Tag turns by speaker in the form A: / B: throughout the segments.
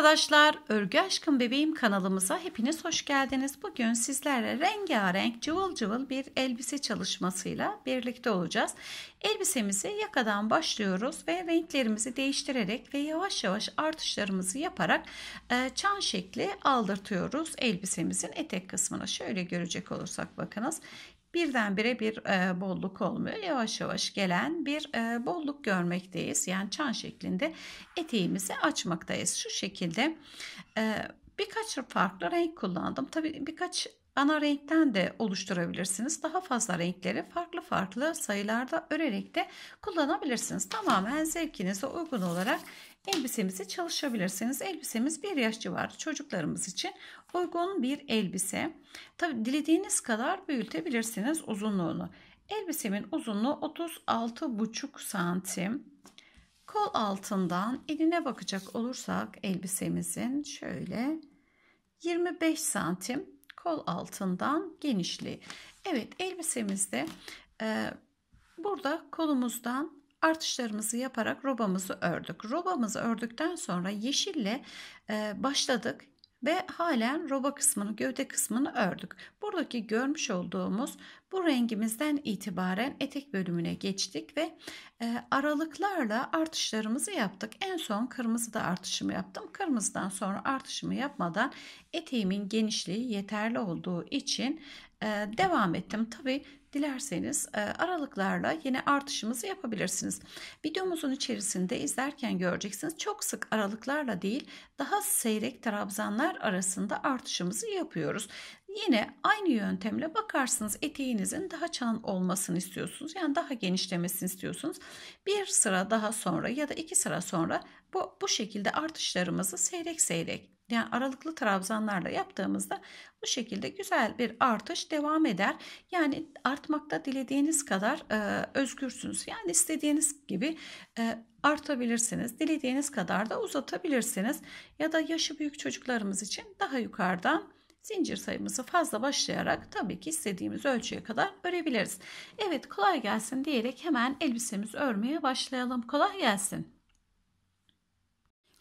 A: arkadaşlar, Örgü Aşkım Bebeğim kanalımıza hepiniz hoş geldiniz. Bugün sizlerle rengarenk cıvıl cıvıl bir elbise çalışmasıyla birlikte olacağız. Elbisemizi yakadan başlıyoruz ve renklerimizi değiştirerek ve yavaş yavaş artışlarımızı yaparak e, çan şekli aldırtıyoruz elbisemizin etek kısmına. Şöyle görecek olursak bakınız birdenbire bir e, bolluk olmuyor. Yavaş yavaş gelen bir e, bolluk görmekteyiz. Yani çan şeklinde eteğimizi açmaktayız. Şu şekilde e, birkaç farklı renk kullandım. Tabii birkaç ana renkten de oluşturabilirsiniz. Daha fazla renkleri farklı farklı sayılarda örerek de kullanabilirsiniz. Tamamen zevkinize uygun olarak elbisemizi çalışabilirsiniz. Elbisemiz bir yaş civarı çocuklarımız için uygun bir elbise. Tabi dilediğiniz kadar büyütebilirsiniz uzunluğunu. Elbisemin uzunluğu 36,5 santim. Kol altından eline bakacak olursak elbisemizin şöyle 25 santim kol altından genişliği. Evet elbisemizde e, burada kolumuzdan artışlarımızı yaparak robamızı ördük. Robamızı ördükten sonra yeşille e, başladık ve halen roba kısmını gövde kısmını ördük. Buradaki görmüş olduğumuz bu rengimizden itibaren etek bölümüne geçtik ve e, aralıklarla artışlarımızı yaptık. En son kırmızı da artışımı yaptım. Kırmızıdan sonra artışımı yapmadan eteğimin genişliği yeterli olduğu için e, devam ettim. Tabi Dilerseniz e, aralıklarla yine artışımızı yapabilirsiniz. Videomuzun içerisinde izlerken göreceksiniz. Çok sık aralıklarla değil daha seyrek trabzanlar arasında artışımızı yapıyoruz. Yine aynı yöntemle bakarsınız eteğinizin daha çan olmasını istiyorsunuz. Yani daha genişlemesini istiyorsunuz. Bir sıra daha sonra ya da iki sıra sonra bu, bu şekilde artışlarımızı seyrek seyrek yani aralıklı trabzanlarla yaptığımızda bu şekilde güzel bir artış devam eder. Yani artmakta dilediğiniz kadar e, özgürsünüz. Yani istediğiniz gibi e, artabilirsiniz. Dilediğiniz kadar da uzatabilirsiniz. Ya da yaşı büyük çocuklarımız için daha yukarıdan zincir sayımızı fazla başlayarak tabii ki istediğimiz ölçüye kadar örebiliriz. Evet kolay gelsin diyerek hemen elbisemizi örmeye başlayalım. Kolay gelsin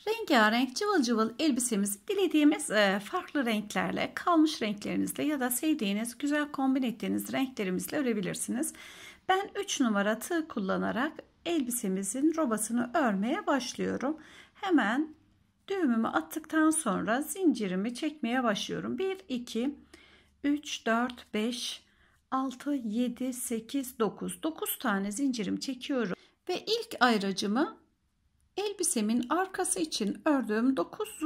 A: rengarenk cıvıl cıvıl elbisemizi dilediğimiz e, farklı renklerle, kalmış renklerinizle ya da sevdiğiniz, güzel kombin ettiğiniz renklerimizle örebilirsiniz. Ben 3 numara tığ kullanarak elbisemizin robasını örmeye başlıyorum. Hemen düğümümü attıktan sonra zincirimi çekmeye başlıyorum. 1, 2, 3, 4, 5, 6, 7, 8, 9. 9 tane zincirim çekiyorum. Ve ilk ayracımı elbisemin arkası için ördüğüm 9.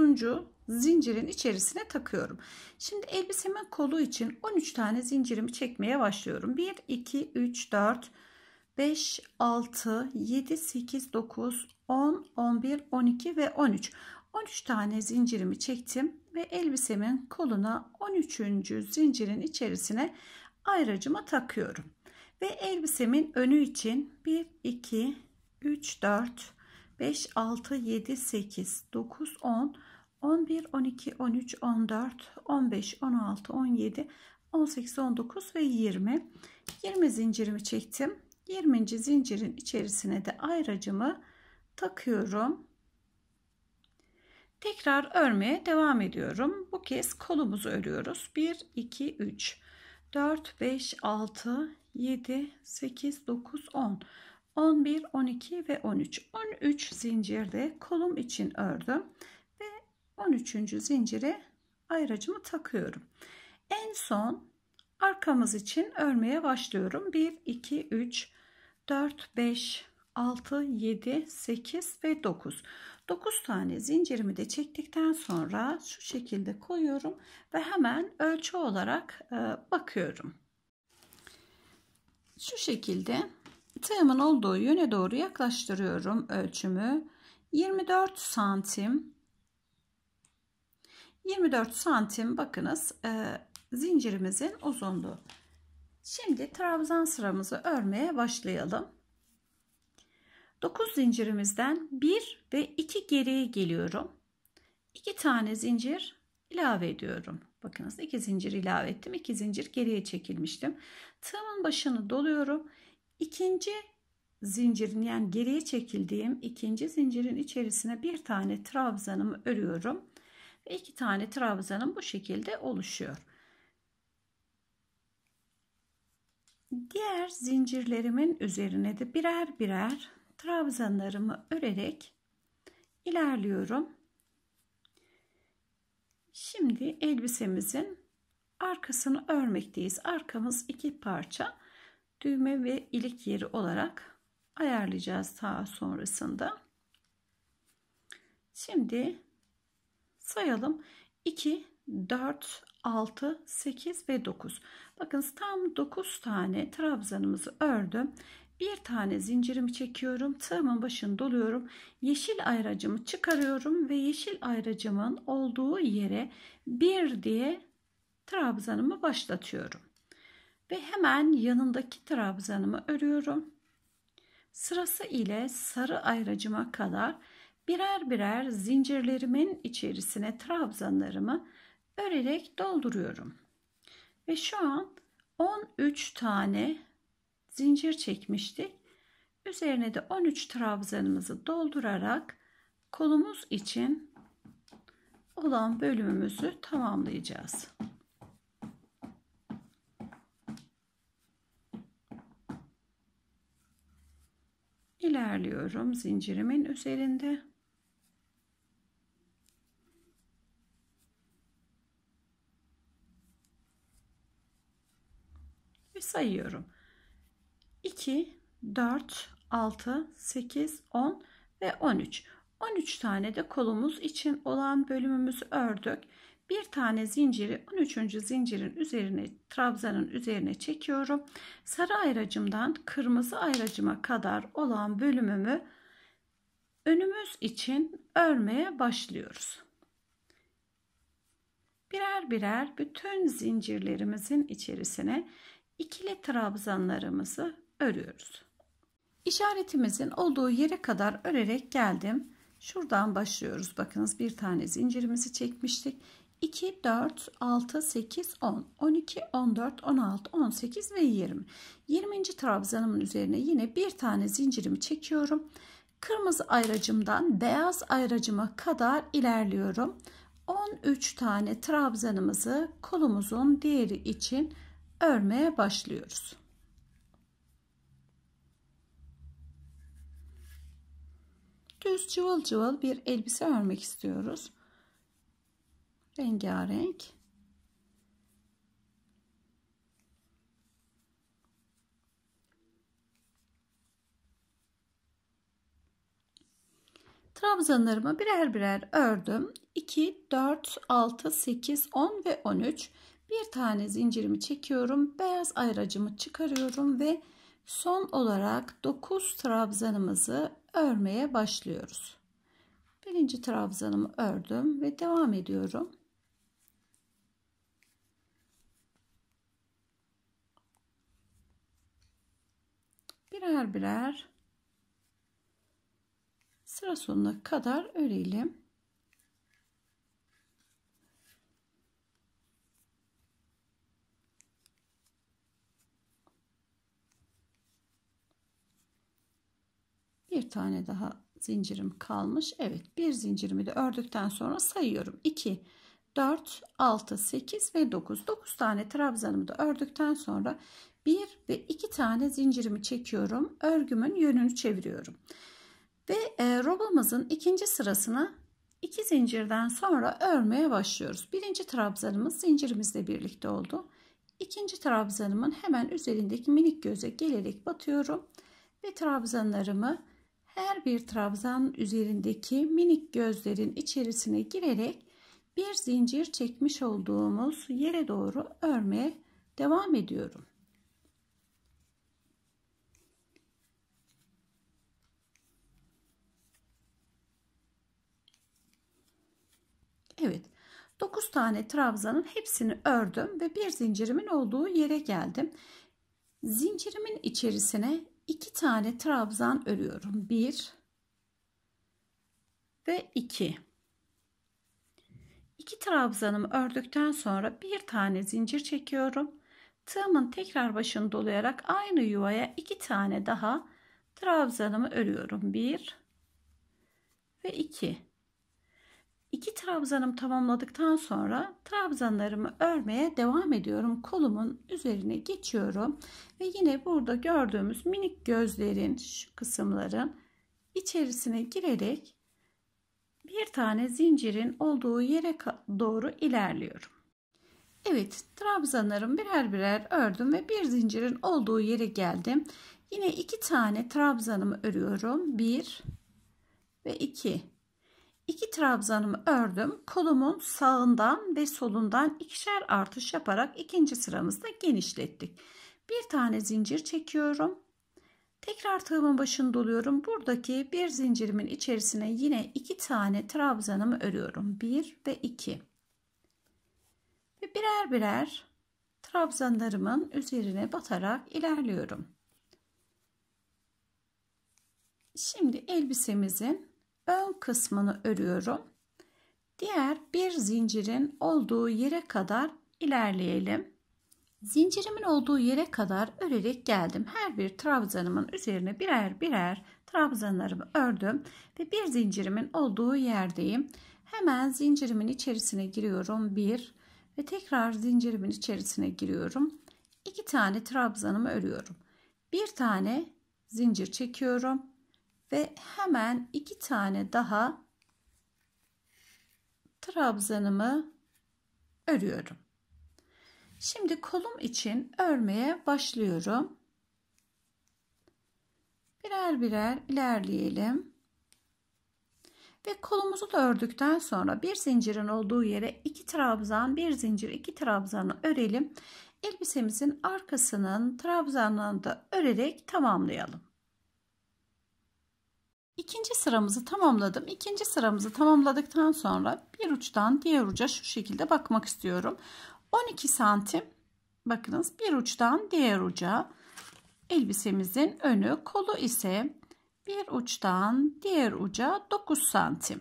A: zincirin içerisine takıyorum. Şimdi elbisemin kolu için 13 tane zincirimi çekmeye başlıyorum. 1 2 3 4 5 6 7 8 9 10 11 12 ve 13. 13 tane zincirimi çektim ve elbisemin koluna 13. zincirin içerisine ayracıma takıyorum. Ve elbisemin önü için 1 2 3 4 5, 6, 7, 8, 9, 10, 11, 12, 13, 14, 15, 16, 17, 18, 19 ve 20. 20 zincirimi çektim. 20. zincirin içerisine de ayracımı takıyorum. Tekrar örmeye devam ediyorum. Bu kez kolumuzu örüyoruz. 1, 2, 3, 4, 5, 6, 7, 8, 9, 10. 11, 12 ve 13. 13 zincirde kolum için ördüm ve 13. zincire ayracımı takıyorum. En son arkamız için örmeye başlıyorum. 1, 2, 3, 4, 5, 6, 7, 8 ve 9. 9 tane zincirimi de çektikten sonra şu şekilde koyuyorum ve hemen ölçü olarak e, bakıyorum. Şu şekilde tığımın olduğu yöne doğru yaklaştırıyorum ölçümü. 24 santim 24 santim bakınız e, zincirimizin uzunluğu. Şimdi trabzan sıramızı örmeye başlayalım. 9 zincirimizden 1 ve 2 geriye geliyorum. 2 tane zincir ilave ediyorum. Bakınız 2 zincir ilave ettim. 2 zincir geriye çekilmiştim. Tığımın başını doluyorum. İkinci zincirin yani geriye çekildiğim ikinci zincirin içerisine bir tane trabzanımı örüyorum ve iki tane trabzanım bu şekilde oluşuyor. Diğer zincirlerimin üzerine de birer birer trabzanlarımı örerek ilerliyorum. Şimdi elbisemizin arkasını örmekteyiz. Arkamız iki parça düğme ve ilik yeri olarak ayarlayacağız daha sonrasında. Şimdi sayalım. 2, 4, 6, 8 ve 9. Bakın tam 9 tane trabzanımızı ördüm. Bir tane zincirimi çekiyorum. Tığımın başını doluyorum. Yeşil ayracımı çıkarıyorum ve yeşil ayracımın olduğu yere 1 diye trabzanımı başlatıyorum. Ve hemen yanındaki trabzanımı örüyorum. Sırası ile sarı ayracıma kadar birer birer zincirlerimin içerisine trabzanlarımı örerek dolduruyorum. Ve şu an 13 tane zincir çekmiştik. Üzerine de 13 trabzanımızı doldurarak kolumuz için olan bölümümüzü tamamlayacağız. ilerliyorum zincirimin üzerinde. Ve sayıyorum. 2, 4, 6, 8, 10 ve 13. 13 tane de kolumuz için olan bölümümüzü ördük bir tane zinciri 13. zincirin üzerine trabzanın üzerine çekiyorum. Sarı ayracımdan kırmızı ayracıma kadar olan bölümümü önümüz için örmeye başlıyoruz. Birer birer bütün zincirlerimizin içerisine ikili trabzanlarımızı örüyoruz. İşaretimizin olduğu yere kadar örerek geldim. Şuradan başlıyoruz. Bakınız bir tane zincirimizi çekmiştik. 2, 4, 6, 8, 10, 12, 14, 16, 18 ve 20. 20. trabzanımın üzerine yine bir tane zincirimi çekiyorum. Kırmızı ayracımdan beyaz ayracıma kadar ilerliyorum. 13 tane trabzanımızı kolumuzun diğeri için örmeye başlıyoruz. Düz cıvıl cıvıl bir elbise örmek istiyoruz rengarenk. Trabzanlarımı birer birer ördüm. 2, 4, 6, 8, 10 ve 13. Bir tane zincirimi çekiyorum. Beyaz ayracımı çıkarıyorum ve son olarak 9 trabzanımızı örmeye başlıyoruz. Birinci trabzanımı ördüm ve devam ediyorum. birer birer sıra sonuna kadar örelim. Bir tane daha zincirim kalmış. Evet bir zincirimi de ördükten sonra sayıyorum. 2, 4, 6, 8 ve 9. 9 tane trabzanımı da ördükten sonra 1 ve 2 tane zincirimi çekiyorum. Örgümün yönünü çeviriyorum. Ve e, robamızın ikinci sırasına 2 zincirden sonra örmeye başlıyoruz. Birinci trabzanımız zincirimizle birlikte oldu. İkinci trabzanımın hemen üzerindeki minik göze gelerek batıyorum. Ve trabzanlarımı her bir trabzan üzerindeki minik gözlerin içerisine girerek bir zincir çekmiş olduğumuz yere doğru örmeye devam ediyorum. Evet 9 tane trabzanın hepsini ördüm ve bir zincirimin olduğu yere geldim. Zincirimin içerisine 2 tane trabzan örüyorum. 1 ve 2. 2 trabzanımı ördükten sonra bir tane zincir çekiyorum. Tığımın tekrar başını dolayarak aynı yuvaya 2 tane daha trabzanımı örüyorum. 1 ve 2. İki trabzanım tamamladıktan sonra trabzanlarımı örmeye devam ediyorum. Kolumun üzerine geçiyorum ve yine burada gördüğümüz minik gözlerin şu kısımların içerisine girerek bir tane zincirin olduğu yere doğru ilerliyorum. Evet trabzanlarım birer birer ördüm ve bir zincirin olduğu yere geldim. Yine iki tane trabzanımı örüyorum. Bir ve iki İki trabzanımı ördüm. Kolumun sağından ve solundan ikişer artış yaparak ikinci sıramızda genişlettik. Bir tane zincir çekiyorum. Tekrar tığımın başını doluyorum. Buradaki bir zincirimin içerisine yine iki tane trabzanımı örüyorum. Bir ve iki. Ve birer birer trabzanlarımın üzerine batarak ilerliyorum. Şimdi elbisemizin ön kısmını örüyorum. Diğer bir zincirin olduğu yere kadar ilerleyelim. Zincirimin olduğu yere kadar örerek geldim. Her bir trabzanımın üzerine birer birer trabzanlarımı ördüm ve bir zincirimin olduğu yerdeyim. Hemen zincirimin içerisine giriyorum. bir ve tekrar zincirimin içerisine giriyorum. İki tane trabzanımı örüyorum. Bir tane zincir çekiyorum ve hemen iki tane daha trabzanımı örüyorum. Şimdi kolum için örmeye başlıyorum. Birer birer ilerleyelim. Ve kolumuzu da ördükten sonra bir zincirin olduğu yere iki trabzan, bir zincir, iki trabzanı örelim. Elbisemizin arkasının trabzanlarını da örerek tamamlayalım. İkinci sıramızı tamamladım. İkinci sıramızı tamamladıktan sonra bir uçtan diğer uca şu şekilde bakmak istiyorum. 12 santim bakınız bir uçtan diğer uca elbisemizin önü kolu ise bir uçtan diğer uca 9 santim.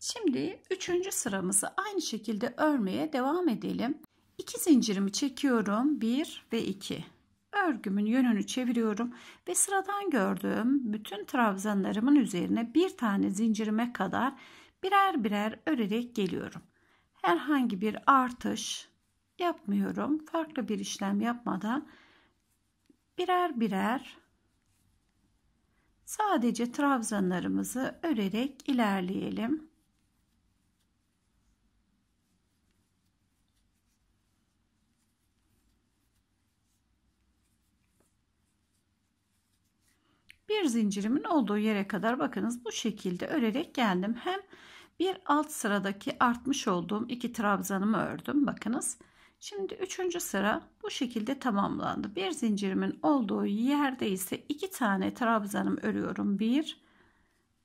A: Şimdi üçüncü sıramızı aynı şekilde örmeye devam edelim. İki zincirimi çekiyorum 1 ve 2 örgümün yönünü çeviriyorum ve sıradan gördüğüm bütün trabzanlarımın üzerine bir tane zincirime kadar birer birer örerek geliyorum. Herhangi bir artış yapmıyorum. Farklı bir işlem yapmadan birer birer sadece trabzanlarımızı örerek ilerleyelim. bir zincirimin olduğu yere kadar bakınız bu şekilde örerek geldim. Hem bir alt sıradaki artmış olduğum iki trabzanımı ördüm. Bakınız. Şimdi üçüncü sıra bu şekilde tamamlandı. Bir zincirimin olduğu yerde ise iki tane trabzanım örüyorum. Bir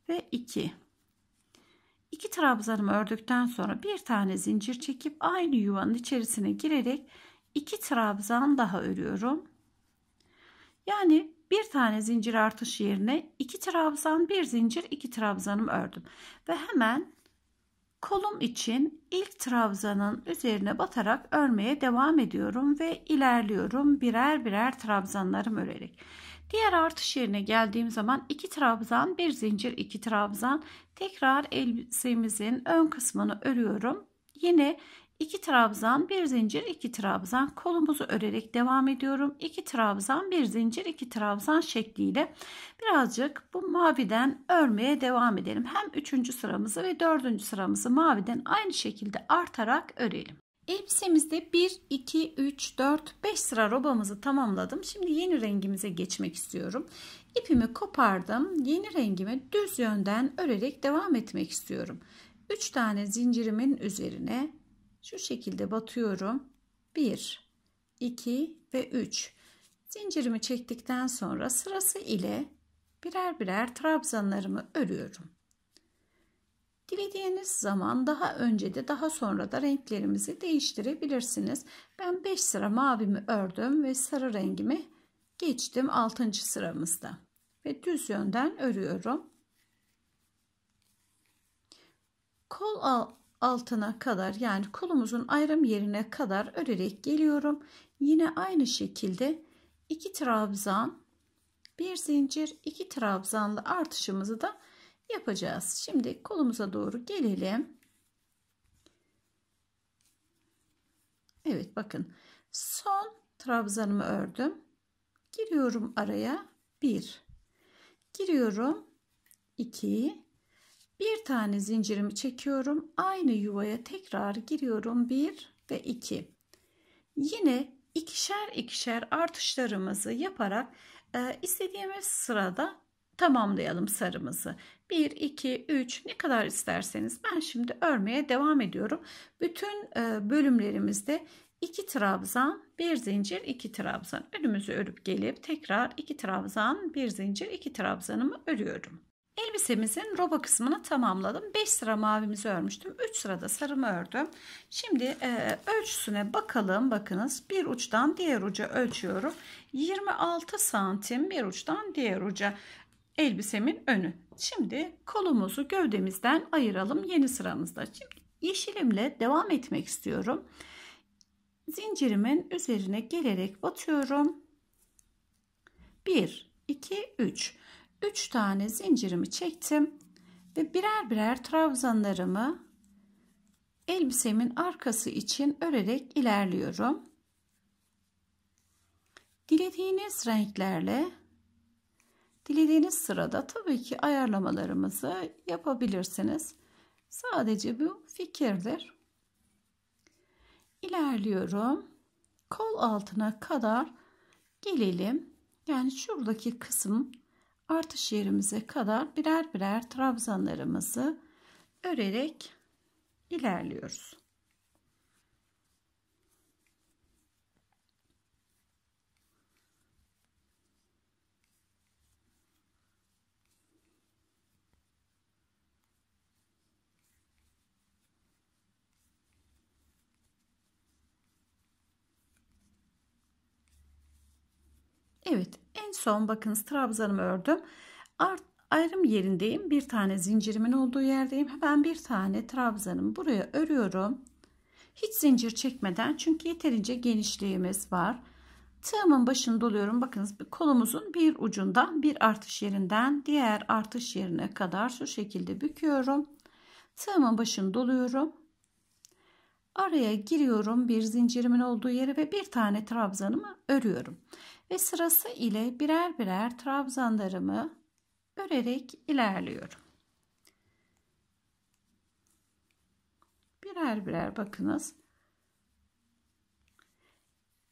A: ve iki. İki trabzanımı ördükten sonra bir tane zincir çekip aynı yuvanın içerisine girerek iki trabzan daha örüyorum. Yani bir tane zincir artış yerine iki trabzan bir zincir iki trabzanım ördüm ve hemen kolum için ilk trabzanın üzerine batarak örmeye devam ediyorum ve ilerliyorum birer birer trabzanlarım örerek diğer artış yerine geldiğim zaman iki trabzan bir zincir iki trabzan tekrar elbisemizin ön kısmını örüyorum yine 2 trabzan, bir zincir, 2 trabzan kolumuzu örerek devam ediyorum. 2 trabzan, bir zincir, 2 trabzan şekliyle birazcık bu maviden örmeye devam edelim. Hem 3. sıramızı ve 4. sıramızı maviden aynı şekilde artarak örelim. Elbisemizde 1, 2, 3, 4, 5 sıra robamızı tamamladım. Şimdi yeni rengimize geçmek istiyorum. İpimi kopardım. Yeni rengimi düz yönden örerek devam etmek istiyorum. 3 tane zincirimin üzerine şu şekilde batıyorum 1 2 ve 3 zincirimi çektikten sonra sırası ile birer birer trabzanlarımı örüyorum dilediğiniz zaman daha önce de daha sonra da renklerimizi değiştirebilirsiniz ben 5 sıra mavimi ördüm ve sarı rengimi geçtim 6. sıramızda ve düz yönden örüyorum kol altına kadar yani kolumuzun ayrım yerine kadar örerek geliyorum. Yine aynı şekilde iki trabzan, bir zincir, iki trabzanlı artışımızı da yapacağız. Şimdi kolumuza doğru gelelim. Evet bakın son trabzanımı ördüm. Giriyorum araya 1. Giriyorum 2 bir tane zincirimi çekiyorum aynı yuvaya tekrar giriyorum 1 ve 2 yine ikişer ikişer artışlarımızı yaparak e, istediğimiz sırada tamamlayalım sarımızı 1 2 3 ne kadar isterseniz ben şimdi örmeye devam ediyorum bütün e, bölümlerimizde 2 trabzan 1 zincir 2 trabzan önümüzü örüp gelip tekrar 2 trabzan 1 zincir 2 trabzanımı örüyorum Elbisemizin roba kısmını tamamladım. 5 sıra mavimizi örmüştüm. 3 sırada sarımı ördüm. Şimdi e, ölçüsüne bakalım. Bakınız bir uçtan diğer uca ölçüyorum. 26 santim bir uçtan diğer uca elbisemin önü. Şimdi kolumuzu gövdemizden ayıralım yeni sıramızda. Şimdi yeşilimle devam etmek istiyorum. Zincirimin üzerine gelerek batıyorum. 1, 2, 3. 3 tane zincirimi çektim ve birer birer trabzanlarımı elbisemin arkası için örerek ilerliyorum. Dilediğiniz renklerle dilediğiniz sırada tabii ki ayarlamalarımızı yapabilirsiniz. Sadece bu fikirdir. İlerliyorum. Kol altına kadar gelelim. Yani şuradaki kısım artış yerimize kadar birer birer trabzanlarımızı örerek ilerliyoruz. Evet en son bakınız trabzanımı ördüm. Art, ayrım yerindeyim. Bir tane zincirimin olduğu yerdeyim. Hemen bir tane trabzanımı buraya örüyorum. Hiç zincir çekmeden çünkü yeterince genişliğimiz var. Tığımın başını doluyorum. Bakınız kolumuzun bir ucundan bir artış yerinden diğer artış yerine kadar şu şekilde büküyorum. Tığımın başını doluyorum. Araya giriyorum bir zincirimin olduğu yere ve bir tane trabzanımı örüyorum ve sırası ile birer birer trabzanlarımı örerek ilerliyorum. Birer birer bakınız.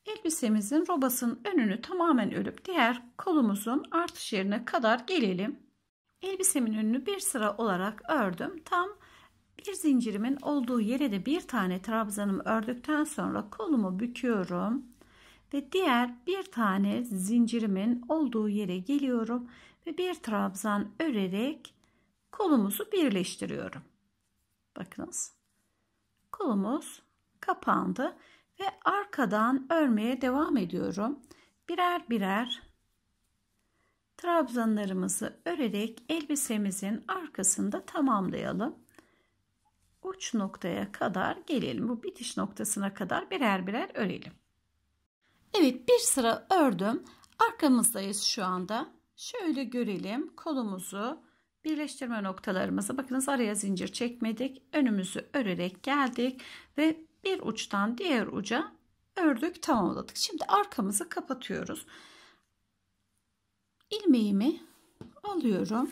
A: Elbisemizin robasının önünü tamamen örüp diğer kolumuzun artış yerine kadar gelelim. Elbisemin önünü bir sıra olarak ördüm. Tam bir zincirimin olduğu yere de bir tane trabzanımı ördükten sonra kolumu büküyorum ve diğer bir tane zincirimin olduğu yere geliyorum ve bir trabzan örerek kolumuzu birleştiriyorum. Bakınız kolumuz kapandı ve arkadan örmeye devam ediyorum. Birer birer trabzanlarımızı örerek elbisemizin arkasında tamamlayalım. Uç noktaya kadar gelelim. Bu bitiş noktasına kadar birer birer örelim. Evet bir sıra ördüm. Arkamızdayız şu anda. Şöyle görelim kolumuzu birleştirme noktalarımızı bakınız araya zincir çekmedik. Önümüzü örerek geldik ve bir uçtan diğer uca ördük tamamladık. Şimdi arkamızı kapatıyoruz. Ilmeğimi alıyorum.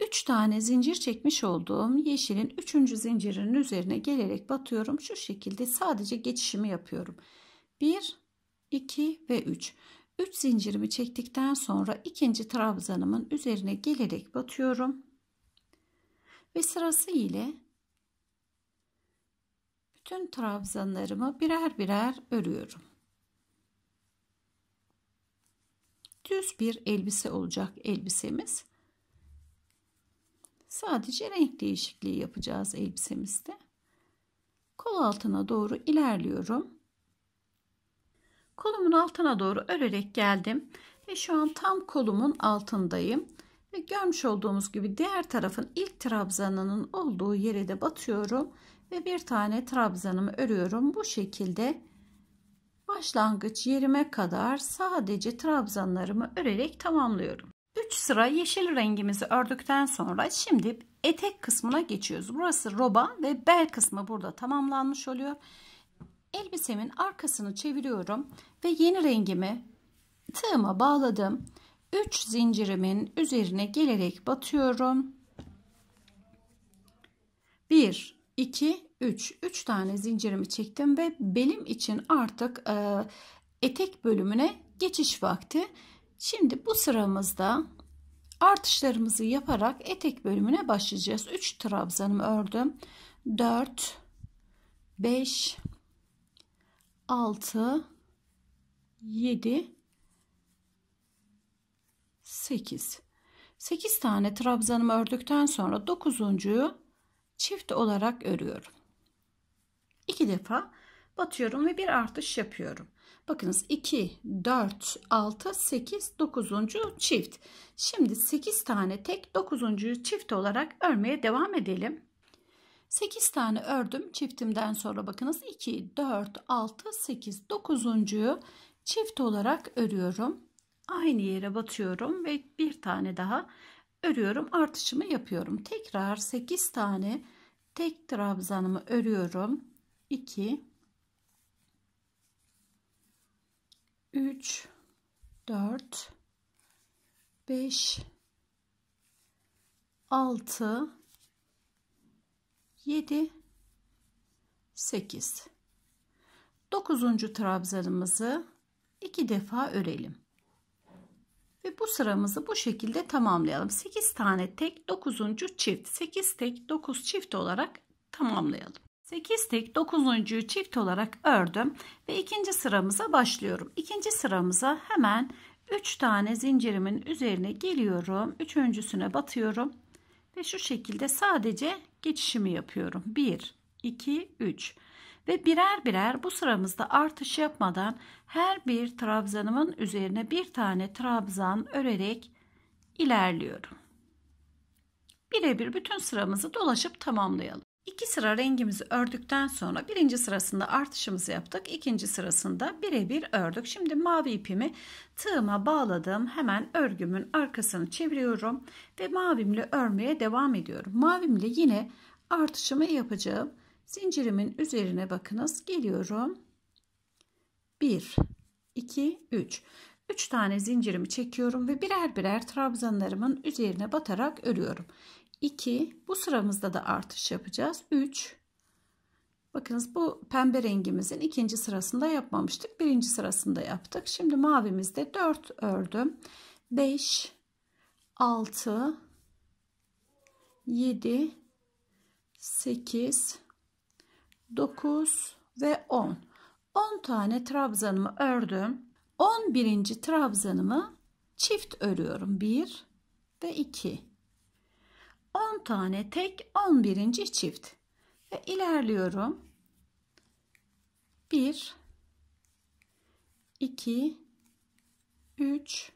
A: 3 tane zincir çekmiş olduğum yeşilin 3. zincirinin üzerine gelerek batıyorum. Şu şekilde sadece geçişimi yapıyorum. 1, 2 ve 3. 3 zincirimi çektikten sonra 2. trabzanımın üzerine gelerek batıyorum. Ve sırası ile bütün trabzanlarımı birer birer örüyorum. Düz bir elbise olacak elbisemiz. Sadece renk değişikliği yapacağız elbisemizde. Kol altına doğru ilerliyorum. Kolumun altına doğru örerek geldim ve şu an tam kolumun altındayım. Ve görmüş olduğumuz gibi diğer tarafın ilk trabzanının olduğu yere de batıyorum ve bir tane trabzanımı örüyorum. Bu şekilde başlangıç yerime kadar sadece trabzanlarımı örerek tamamlıyorum. 3 sıra yeşil rengimizi ördükten sonra şimdi etek kısmına geçiyoruz. Burası roba ve bel kısmı burada tamamlanmış oluyor. Elbisemin arkasını çeviriyorum ve yeni rengimi tığıma bağladım. 3 zincirimin üzerine gelerek batıyorum. 1 2 3 3 tane zincirimi çektim ve belim için artık e, etek bölümüne geçiş vakti. Şimdi bu sıramızda artışlarımızı yaparak etek bölümüne başlayacağız. 3 trabzanımı ördüm. 4 5 6 7 8 8 tane trabzanımı ördükten sonra 9. çift olarak örüyorum. 2 defa batıyorum ve bir artış yapıyorum. Bakınız 2, 4, 6, 8, 9. çift. Şimdi 8 tane tek 9. çift olarak örmeye devam edelim. 8 tane ördüm çiftimden sonra bakınız 2, 4, 6, 8, 9. çift olarak örüyorum. Aynı yere batıyorum ve bir tane daha örüyorum artışımı yapıyorum. Tekrar 8 tane tek trabzanımı örüyorum. 2, 3 4 5 6 7 8 9. trabzanımızı iki defa örelim. Ve bu sıramızı bu şekilde tamamlayalım. 8 tane tek 9. çift 8 tek 9 çift olarak tamamlayalım. 8 tek 9. çift olarak ördüm ve ikinci sıramıza başlıyorum. İkinci sıramıza hemen 3 tane zincirimin üzerine geliyorum. Üçüncüsüne batıyorum ve şu şekilde sadece geçişimi yapıyorum. 1, 2, 3 ve birer birer bu sıramızda artış yapmadan her bir trabzanımın üzerine bir tane trabzan örerek ilerliyorum. Birebir bütün sıramızı dolaşıp tamamlayalım. İki sıra rengimizi ördükten sonra birinci sırasında artışımızı yaptık. ikinci sırasında birebir ördük. Şimdi mavi ipimi tığıma bağladım. Hemen örgümün arkasını çeviriyorum ve mavimle örmeye devam ediyorum. Mavimle yine artışımı yapacağım. Zincirimin üzerine bakınız. Geliyorum. 1 2 3 3 tane zincirimi çekiyorum ve birer birer trabzanlarımın üzerine batarak örüyorum. 2 bu sıramızda da artış yapacağız 3 bakınız bu pembe rengimizin ikinci sırasında yapmamıştık birinci sırasında yaptık şimdi mavimizde 4 ördüm 5 6 7 8 9 ve 10 10 tane trabzanımı ördüm 11. trabzanımı çift örüyorum 1 ve 2 10 tane tek 11. çift. Ve ilerliyorum. 1 2 3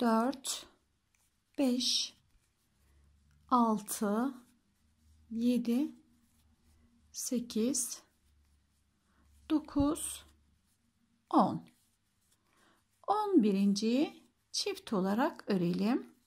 A: 4 5 6 7 8 9 10 11. çift olarak örelim.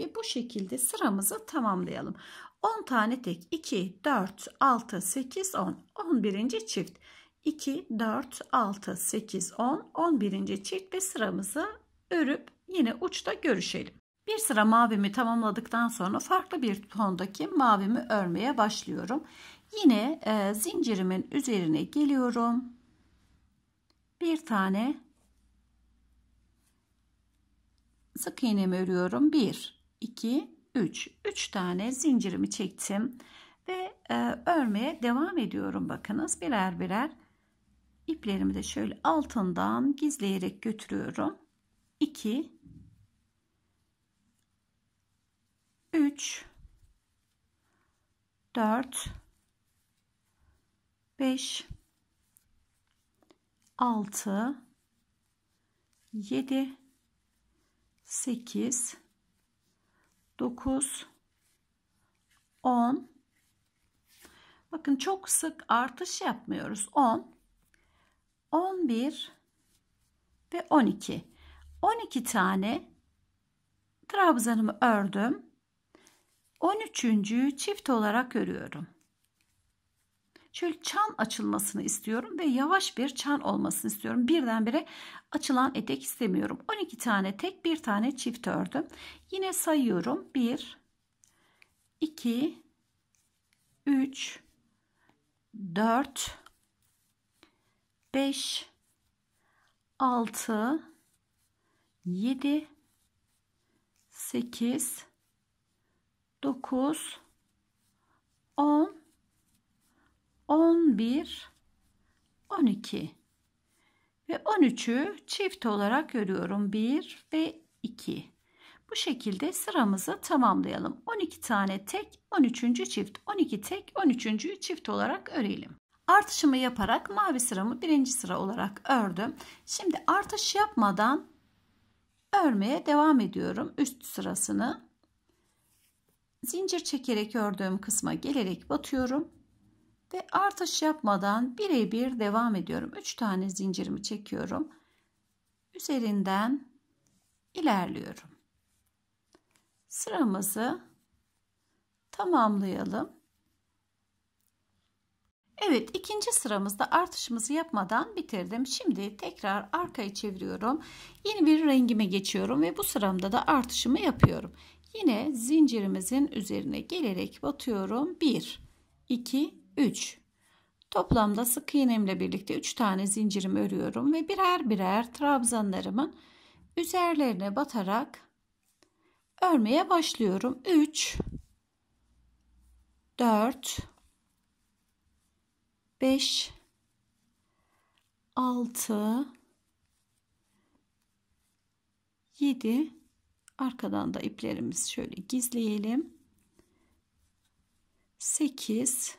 A: Ve bu şekilde sıramızı tamamlayalım. 10 tane tek 2, 4, 6, 8, 10. 11. çift. 2, 4, 6, 8, 10. 11. çift ve sıramızı örüp yine uçta görüşelim. Bir sıra mavimi tamamladıktan sonra farklı bir tondaki mavimi örmeye başlıyorum. Yine e, zincirimin üzerine geliyorum. Bir tane sık iğnemi örüyorum. 1 2, 3. 3 tane zincirimi çektim ve e, örmeye devam ediyorum bakınız birer birer iplerimi de şöyle altından gizleyerek götürüyorum 2 3 4 5 6 7 8 9 10 Bakın çok sık artış yapmıyoruz. 10 11 ve 12. 12 tane trabzanımı ördüm. 13. çift olarak örüyorum. Şöyle çan açılmasını istiyorum ve yavaş bir çan olmasını istiyorum. Birdenbire açılan etek istemiyorum. 12 tane tek bir tane çift ördüm. Yine sayıyorum. 1, 2, 3, 4, 5, 6, 7, 8, 9, 10, 11, 12 ve 13'ü çift olarak örüyorum. 1 ve 2. Bu şekilde sıramızı tamamlayalım. 12 tane tek, 13. çift, 12 tek, 13. çift olarak örelim. Artışımı yaparak mavi sıramı birinci sıra olarak ördüm. Şimdi artış yapmadan örmeye devam ediyorum üst sırasını. Zincir çekerek ördüğüm kısma gelerek batıyorum ve artış yapmadan birebir devam ediyorum. 3 tane zincirimi çekiyorum. Üzerinden ilerliyorum. Sıramızı tamamlayalım. Evet ikinci sıramızda artışımızı yapmadan bitirdim. Şimdi tekrar arkayı çeviriyorum. Yeni bir rengime geçiyorum ve bu sıramda da artışımı yapıyorum. Yine zincirimizin üzerine gelerek batıyorum. 1, 2, 3. Toplamda sık iğnemle birlikte 3 tane zincirimi örüyorum ve birer birer trabzanlarımın üzerlerine batarak örmeye başlıyorum. 3 4 5 6 7 arkadan da iplerimizi şöyle gizleyelim. 8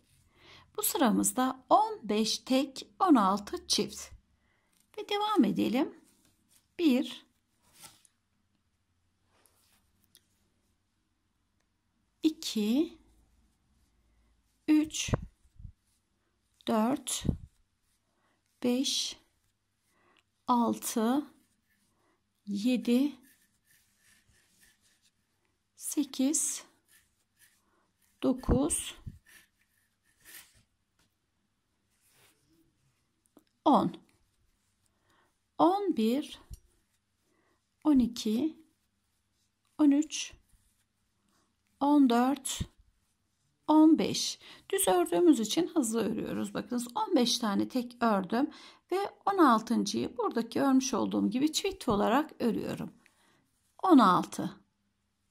A: Bu sıramızda 15 tek 16 çift. Ve devam edelim. 1 2 3 4 5 6 7 8 9 10 11 12 13 14 15 düz ördüğümüz için hızlı örüyoruz bakınız 15 tane tek ördüm ve 16.yı buradaki örmüş olduğum gibi çift olarak örüyorum 16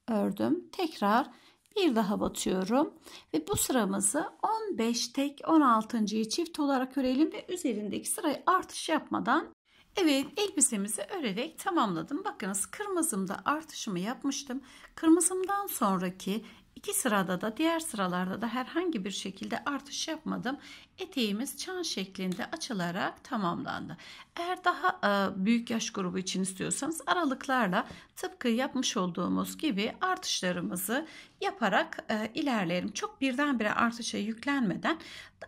A: ördüm tekrar bir daha batıyorum ve bu sıramızı 15 tek 16.yı çift olarak örelim ve üzerindeki sırayı artış yapmadan Evet elbisemizi örerek tamamladım. Bakınız kırmızımda artışımı yapmıştım. Kırmızımdan sonraki iki sırada da diğer sıralarda da herhangi bir şekilde artış yapmadım. Eteğimiz çan şeklinde açılarak tamamlandı. Eğer daha e, büyük yaş grubu için istiyorsanız aralıklarla tıpkı yapmış olduğumuz gibi artışlarımızı yaparak e, ilerleyelim. Çok birdenbire artışa yüklenmeden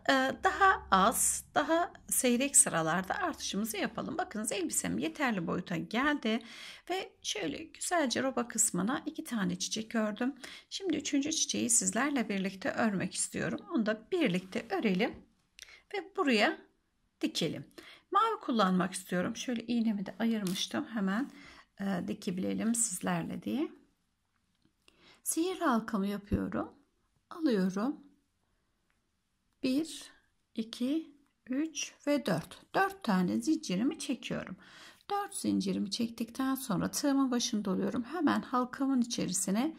A: e, daha az, daha seyrek sıralarda artışımızı yapalım. Bakınız elbisem yeterli boyuta geldi ve şöyle güzelce roba kısmına iki tane çiçek ördüm. Şimdi üçüncü çiçeği sizlerle birlikte örmek istiyorum. Onu da birlikte örelim ve buraya dikelim. Mavi kullanmak istiyorum. Şöyle iğnemi de ayırmıştım. Hemen e, dikebilelim sizlerle diye. Sihir halkamı yapıyorum. Alıyorum. 1, 2, 3 ve 4. 4 tane zincirimi çekiyorum. 4 zincirimi çektikten sonra tığımın başında doluyorum. Hemen halkamın içerisine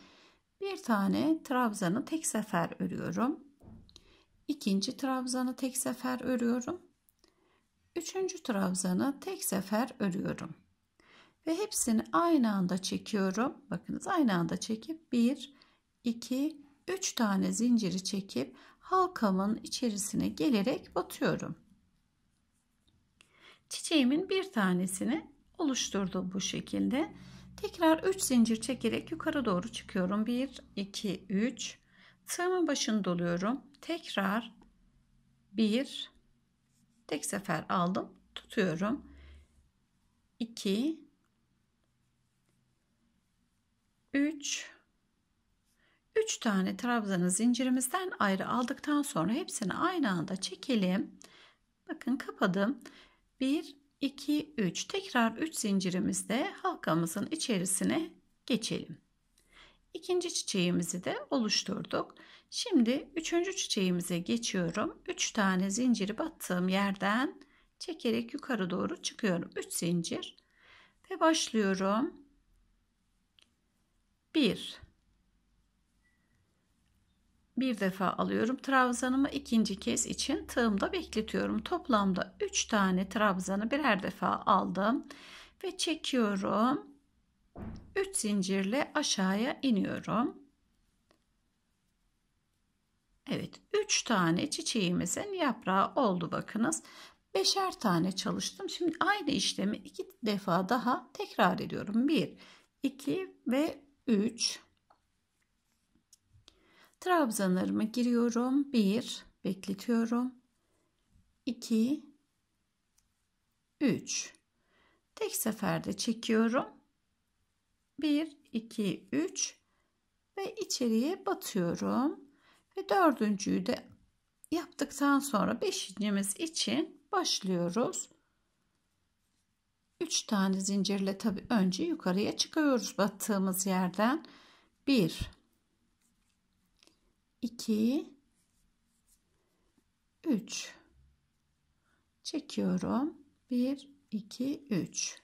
A: bir tane trabzanı tek sefer örüyorum. İkinci trabzanı tek sefer örüyorum. Üçüncü trabzanı tek sefer örüyorum. Ve hepsini aynı anda çekiyorum. Bakınız aynı anda çekip 1, 2, 3 tane zinciri çekip halkamın içerisine gelerek batıyorum. Çiçeğimin bir tanesini oluşturdum bu şekilde. Tekrar 3 zincir çekerek yukarı doğru çıkıyorum. 1, 2, 3. Tığımın başını doluyorum. Tekrar 1, Tek sefer aldım. Tutuyorum. 2 3 3 tane trabzanı zincirimizden ayrı aldıktan sonra hepsini aynı anda çekelim. Bakın kapadım. 1 2 3 tekrar 3 zincirimizde halkamızın içerisine geçelim. İkinci çiçeğimizi de oluşturduk. Şimdi üçüncü çiçeğimize geçiyorum. Üç tane zinciri battığım yerden çekerek yukarı doğru çıkıyorum. Üç zincir ve başlıyorum. Bir. Bir defa alıyorum trabzanımı ikinci kez için tığımda bekletiyorum. Toplamda 3 tane trabzanı birer defa aldım ve çekiyorum. 3 zincirle aşağıya iniyorum. Evet 3 tane çiçeğimizin yaprağı oldu bakınız. Beşer tane çalıştım. Şimdi aynı işlemi iki defa daha tekrar ediyorum. 1, 2 ve 3. Trabzanlarımı giriyorum. 1, bekletiyorum. 2, 3. Tek seferde çekiyorum. 1, 2, 3 ve içeriye batıyorum. Ve dördüncüyü de yaptıktan sonra beşincimiz için başlıyoruz. Üç tane zincirle tabi önce yukarıya çıkıyoruz battığımız yerden. bir, iki, üç çekiyorum. bir, iki, üç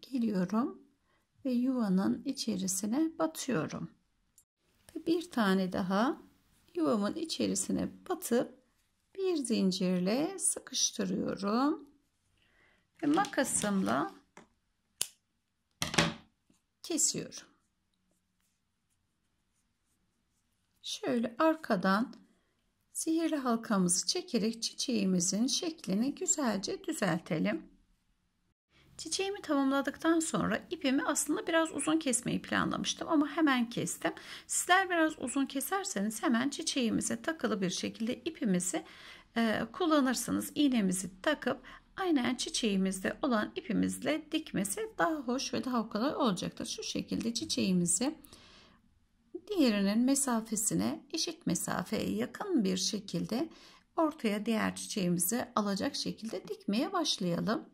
A: geliyorum ve yuvanın içerisine batıyorum. Ve bir tane daha yuvamın içerisine batıp bir zincirle sıkıştırıyorum. Ve makasımla kesiyorum. Şöyle arkadan sihirli halkamızı çekerek çiçeğimizin şeklini güzelce düzeltelim. Çiçeğimi tamamladıktan sonra ipimi aslında biraz uzun kesmeyi planlamıştım ama hemen kestim. Sizler biraz uzun keserseniz hemen çiçeğimize takılı bir şekilde ipimizi e, kullanırsınız. İğnemizi takıp aynen çiçeğimizde olan ipimizle dikmesi daha hoş ve daha kolay olacaktır. Şu şekilde çiçeğimizi diğerinin mesafesine eşit mesafeye yakın bir şekilde ortaya diğer çiçeğimizi alacak şekilde dikmeye başlayalım.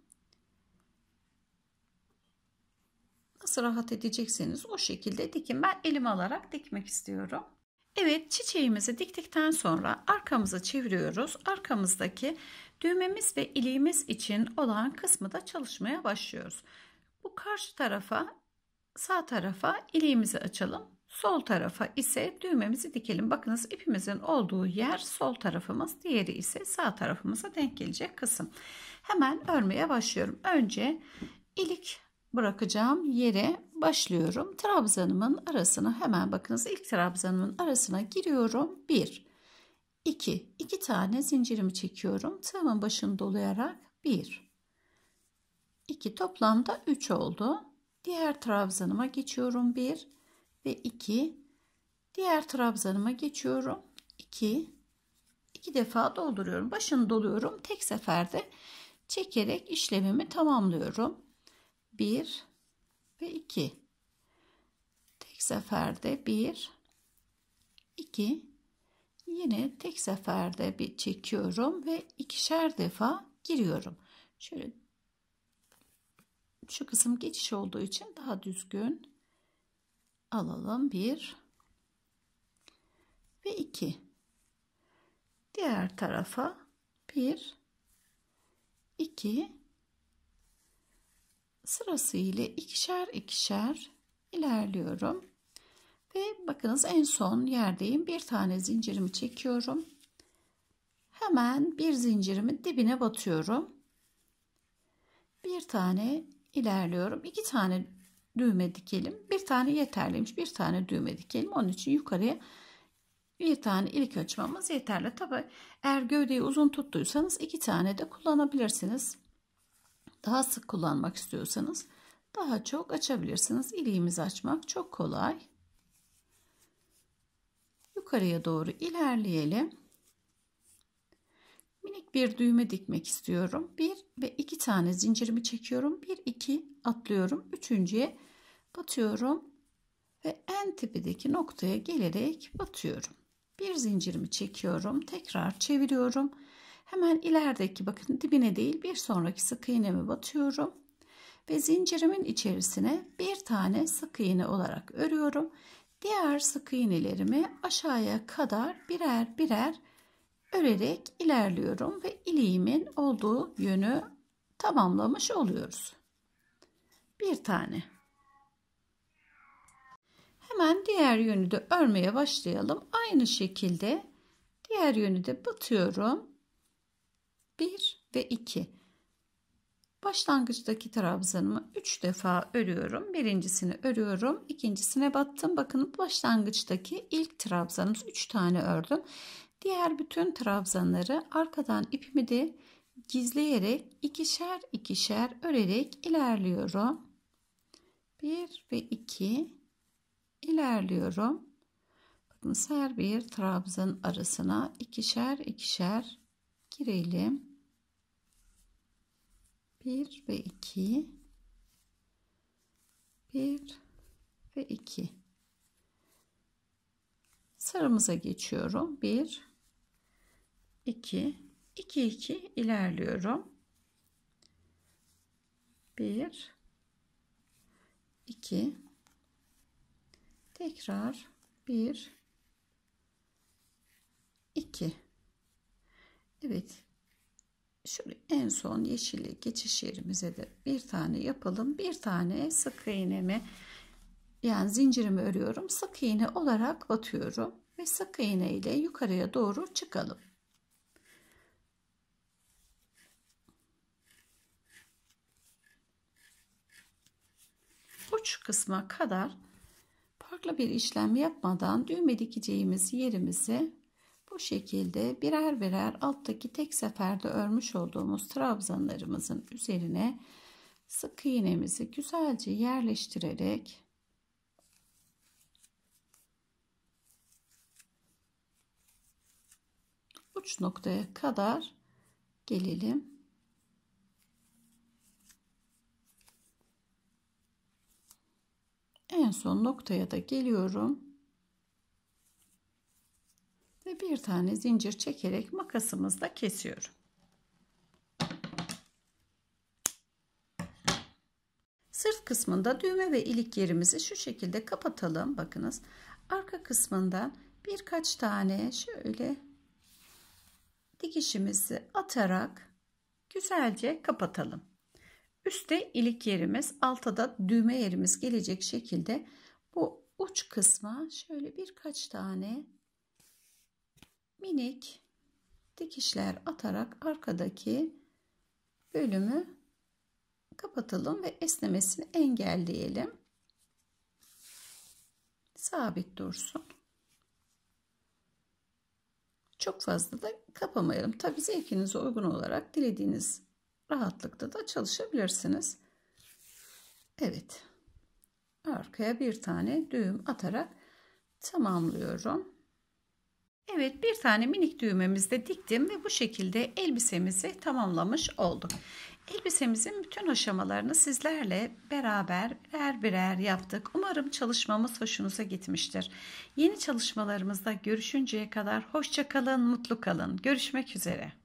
A: nasıl rahat edecekseniz o şekilde dikin. Ben elim alarak dikmek istiyorum. Evet çiçeğimizi diktikten sonra arkamızı çeviriyoruz. Arkamızdaki düğmemiz ve iliğimiz için olan kısmı da çalışmaya başlıyoruz. Bu karşı tarafa sağ tarafa iliğimizi açalım. Sol tarafa ise düğmemizi dikelim. Bakınız ipimizin olduğu yer sol tarafımız, diğeri ise sağ tarafımıza denk gelecek kısım. Hemen örmeye başlıyorum. Önce ilik bırakacağım yere başlıyorum. Trabzanımın arasına hemen bakınız ilk trabzanımın arasına giriyorum. 1 2 2 tane zincirimi çekiyorum. Tığımın başını dolayarak 1 2 toplamda 3 oldu. Diğer trabzanıma geçiyorum 1 ve 2 diğer trabzanıma geçiyorum. 2 2 defa dolduruyorum. Başını doluyorum. Tek seferde çekerek işlemimi tamamlıyorum. 1 ve 2 tek seferde 1 2 yine tek seferde bir çekiyorum ve ikişer defa giriyorum şöyle şu kısım geçiş olduğu için daha düzgün alalım 1 ve 2 diğer tarafa 1 2 sırasıyla ikişer ikişer ilerliyorum. Ve bakınız en son yerdeyim. Bir tane zincirimi çekiyorum. Hemen bir zincirimi dibine batıyorum. Bir tane ilerliyorum. iki tane düğme dikelim. Bir tane yeterliymiş. Bir tane düğme dikelim. Onun için yukarıya bir tane ilik açmamız yeterli. Tabi eğer gövdeyi uzun tuttuysanız iki tane de kullanabilirsiniz daha sık kullanmak istiyorsanız daha çok açabilirsiniz. İliğimizi açmak çok kolay. Yukarıya doğru ilerleyelim. Minik bir düğme dikmek istiyorum. Bir ve iki tane zincirimi çekiyorum. Bir iki atlıyorum. Üçüncüye batıyorum. Ve en tepedeki noktaya gelerek batıyorum. Bir zincirimi çekiyorum. Tekrar çeviriyorum Hemen ilerideki bakın dibine değil bir sonraki sık iğnemi batıyorum. Ve zincirimin içerisine bir tane sık iğne olarak örüyorum. Diğer sık iğnelerimi aşağıya kadar birer birer örerek ilerliyorum ve iliğimin olduğu yönü tamamlamış oluyoruz. Bir tane. Hemen diğer yönü de örmeye başlayalım. Aynı şekilde diğer yönü de batıyorum. 1 ve 2 başlangıçtaki trabzanımı 3 defa örüyorum birincisini örüyorum ikincisine battım bakın başlangıçtaki ilk trabzanımız 3 tane ördüm diğer bütün trabzanları arkadan ipimi de gizleyerek ikişer ikişer örerek ilerliyorum 1 ve 2 ilerliyorum bakın her bir trabzan arasına ikişer ikişer girelim. 1 ve 2 1 ve 2 sarımıza geçiyorum 1 2 2 2 ilerliyorum 1 2 tekrar 1 2 Evet. Şöyle en son yeşili geçiş yerimize de bir tane yapalım. Bir tane sık iğnemi yani zincirimi örüyorum. Sık iğne olarak batıyorum ve sık iğne ile yukarıya doğru çıkalım. uç kısma kadar farklı bir işlem yapmadan düğme dikeceğimiz yerimizi bu şekilde birer birer alttaki tek seferde örmüş olduğumuz trabzanlarımızın üzerine sık iğnemizi güzelce yerleştirerek uç noktaya kadar gelelim. En son noktaya da geliyorum. Ve bir tane zincir çekerek makasımızla kesiyorum. Sırt kısmında düğme ve ilik yerimizi şu şekilde kapatalım. Bakınız arka kısmından birkaç tane şöyle dikişimizi atarak güzelce kapatalım. Üste ilik yerimiz, altta da düğme yerimiz gelecek şekilde bu uç kısma şöyle birkaç tane minik dikişler atarak arkadaki bölümü kapatalım ve esnemesini engelleyelim. Sabit dursun. Çok fazla da kapamayalım. Tabi zevkinize uygun olarak dilediğiniz rahatlıkta da çalışabilirsiniz. Evet. Arkaya bir tane düğüm atarak tamamlıyorum. Evet bir tane minik düğmemizde diktim ve bu şekilde elbisemizi tamamlamış olduk. Elbisemizin bütün aşamalarını sizlerle beraber birer birer yaptık. Umarım çalışmamız hoşunuza gitmiştir. Yeni çalışmalarımızda görüşünceye kadar hoşça kalın, mutlu kalın. Görüşmek üzere.